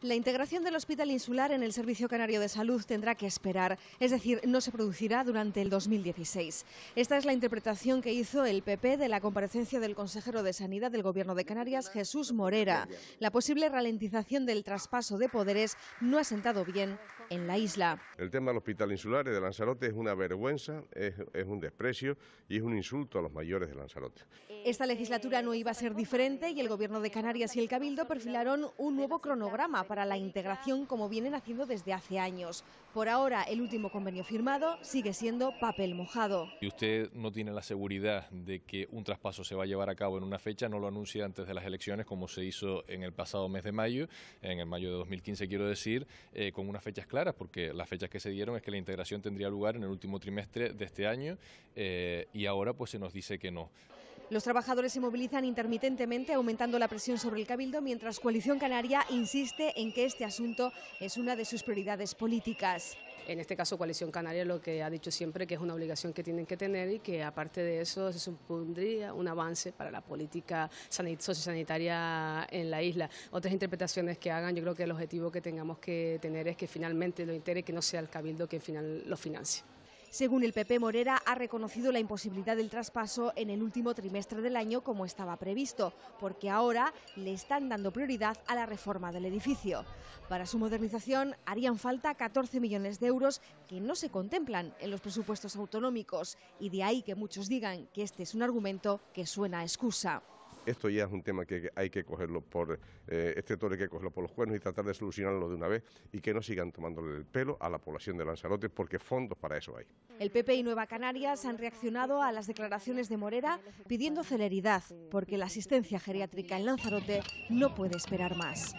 La integración del Hospital Insular en el Servicio Canario de Salud tendrá que esperar, es decir, no se producirá durante el 2016. Esta es la interpretación que hizo el PP de la comparecencia del consejero de Sanidad del Gobierno de Canarias, Jesús Morera. La posible ralentización del traspaso de poderes no ha sentado bien en la isla. El tema del Hospital Insular de Lanzarote es una vergüenza, es, es un desprecio y es un insulto a los mayores de Lanzarote. Esta legislatura no iba a ser diferente y el Gobierno de Canarias y el Cabildo perfilaron un nuevo cronograma para la integración como vienen haciendo desde hace años. Por ahora, el último convenio firmado sigue siendo papel mojado. Y usted no tiene la seguridad de que un traspaso se va a llevar a cabo en una fecha, no lo anuncia antes de las elecciones, como se hizo en el pasado mes de mayo, en el mayo de 2015, quiero decir, eh, con unas fechas claras, porque las fechas que se dieron es que la integración tendría lugar en el último trimestre de este año eh, y ahora pues se nos dice que no. Los trabajadores se movilizan intermitentemente, aumentando la presión sobre el Cabildo, mientras Coalición Canaria insiste en que este asunto es una de sus prioridades políticas. En este caso, Coalición Canaria lo que ha dicho siempre que es una obligación que tienen que tener y que aparte de eso se supondría un avance para la política sociosanitaria en la isla. Otras interpretaciones que hagan, yo creo que el objetivo que tengamos que tener es que finalmente lo integre, que no sea el Cabildo que final lo financie. Según el PP, Morera ha reconocido la imposibilidad del traspaso en el último trimestre del año como estaba previsto, porque ahora le están dando prioridad a la reforma del edificio. Para su modernización harían falta 14 millones de euros que no se contemplan en los presupuestos autonómicos y de ahí que muchos digan que este es un argumento que suena a excusa esto ya es un tema que hay que cogerlo por, eh, este toro que cogerlo por los cuernos y tratar de solucionarlo de una vez y que no sigan tomándole el pelo a la población de Lanzarote porque fondos para eso hay. El PP y Nueva Canarias han reaccionado a las declaraciones de Morera pidiendo celeridad porque la asistencia geriátrica en Lanzarote no puede esperar más.